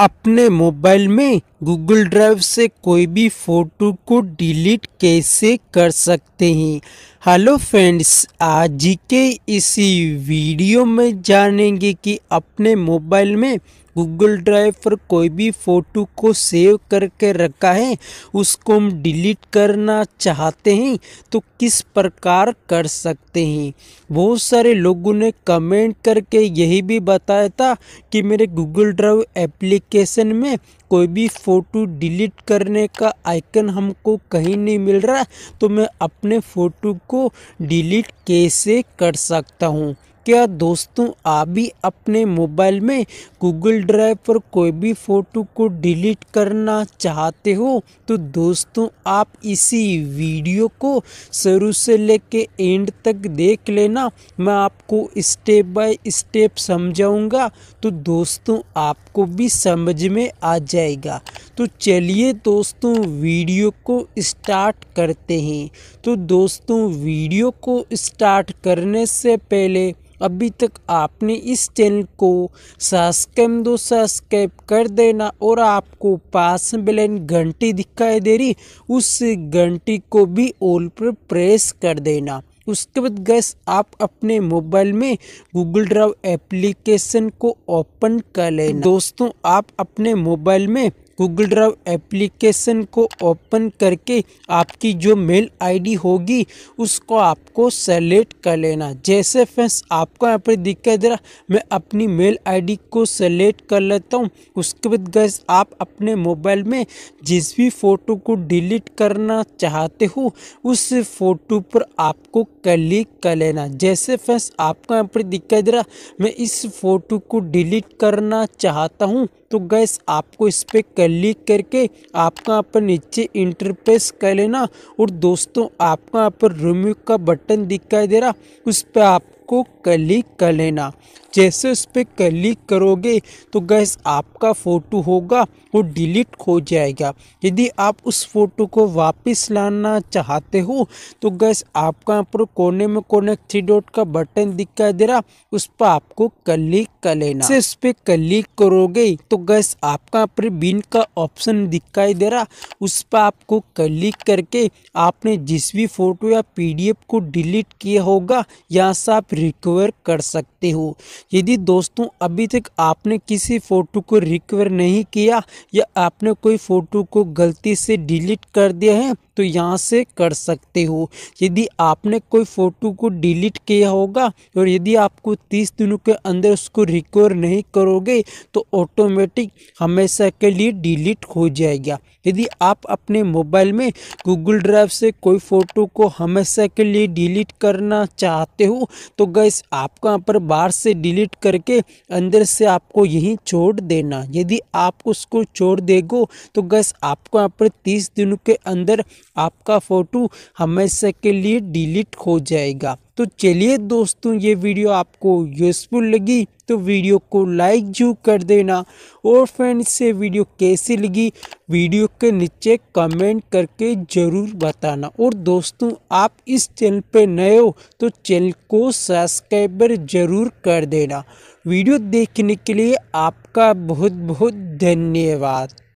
अपने मोबाइल में Google drive से कोई भी फ़ोटो को डिलीट कैसे कर सकते हैं हेलो फ्रेंड्स आज के इसी वीडियो में जानेंगे कि अपने मोबाइल में गूगल ड्राइव पर कोई भी फ़ोटो को सेव करके रखा है उसको हम डिलीट करना चाहते हैं तो किस प्रकार कर सकते हैं बहुत सारे लोगों ने कमेंट करके यही भी बताया था कि मेरे गूगल ड्राइव एप्लीकेशन में कोई भी फ़ोटो डिलीट करने का आइकन हमको कहीं नहीं मिल रहा तो मैं अपने फ़ोटो को डिलीट कैसे कर सकता हूँ क्या दोस्तों आप भी अपने मोबाइल में गूगल ड्राइव पर कोई भी फ़ोटो को डिलीट करना चाहते हो तो दोस्तों आप इसी वीडियो को शुरू से लेके एंड तक देख लेना मैं आपको स्टेप बाय स्टेप समझाऊंगा तो दोस्तों आपको भी समझ में आ जाएगा तो चलिए दोस्तों वीडियो को स्टार्ट करते हैं तो दोस्तों वीडियो को स्टार्ट करने से पहले अभी तक आपने इस चैनल को सब्सक्राइब दो सब्सक्राइब कर देना और आपको पास में घंटी दिखाई दे रही उस घंटी को भी ऑल पर प्रेस कर देना उसके बाद गैस आप अपने मोबाइल में गूगल ड्राइव एप्लीकेशन को ओपन कर लेना दोस्तों आप अपने मोबाइल में गूगल ड्राइव एप्लीकेशन को ओपन करके आपकी जो मेल आईडी होगी उसको आपको सेलेक्ट कर लेना जैसे फ्रेंड्स आपको यहाँ पर दिक्कत दे रहा मैं अपनी मेल आईडी को सेलेक्ट कर लेता हूँ उसके बाद गैस आप अपने मोबाइल में जिस भी फ़ोटो को डिलीट करना चाहते हो उस फ़ोटो पर आपको क्लिक कर लेना जैसे फ्रेंड्स आपको यहाँ पर दिक्कत दे रहा मैं इस फ़ोटो को डिलीट करना चाहता हूँ तो गैस आपको इस पर क्लिक करके आपका यहाँ पर नीचे इंटरप्रेस कर लेना और दोस्तों आपका यहाँ पर रिम्यू का बटन दिखाई दे रहा उस पर आपको क्लिक कर लेना जैसे उस पर क्लिक करोगे तो गैस आपका फ़ोटो होगा वो डिलीट हो जाएगा यदि आप उस फ़ोटो को वापस लाना चाहते हो तो गैस आपका यहाँ पर कोने में कोने थ्री डॉट का बटन दिखाई दे रहा उस पर आपको क्लिक कर लेना जैसे उस पर क्लिक करोगे तो गैस आपका यहाँ पर बिन का ऑप्शन दिखाई दे रहा उस पर आपको क्लिक करके आपने जिस भी फ़ोटो या पी को डिलीट किया होगा यहाँ से आप रिकवर कर सकते हो यदि दोस्तों अभी तक आपने किसी फ़ोटो को रिकवर नहीं किया या आपने कोई फ़ोटो को गलती से डिलीट कर दिया है तो यहाँ से कर सकते हो यदि आपने कोई फ़ोटो को डिलीट किया होगा और यदि आपको तीस दिनों के अंदर उसको रिकवर नहीं करोगे तो ऑटोमेटिक हमेशा के लिए डिलीट हो जाएगा यदि आप अपने मोबाइल में गूगल ड्राइव से कोई फ़ोटो को हमेशा के लिए डिलीट करना चाहते हो तो गैस आपका यहाँ पर बाहर से डिलीट करके अंदर से आपको यहीं छोड़ देना यदि आप उसको छोड़ देगो तो गैस आपको यहाँ पर तीस दिनों के अंदर आपका फ़ोटो हमेशा के लिए डिलीट हो जाएगा तो चलिए दोस्तों ये वीडियो आपको यूज़फुल लगी तो वीडियो को लाइक जू कर देना और फ्रेंड्स से वीडियो कैसी लगी वीडियो के नीचे कमेंट करके ज़रूर बताना और दोस्तों आप इस चैनल पे नए हो तो चैनल को सब्सक्राइबर ज़रूर कर देना वीडियो देखने के लिए आपका बहुत बहुत धन्यवाद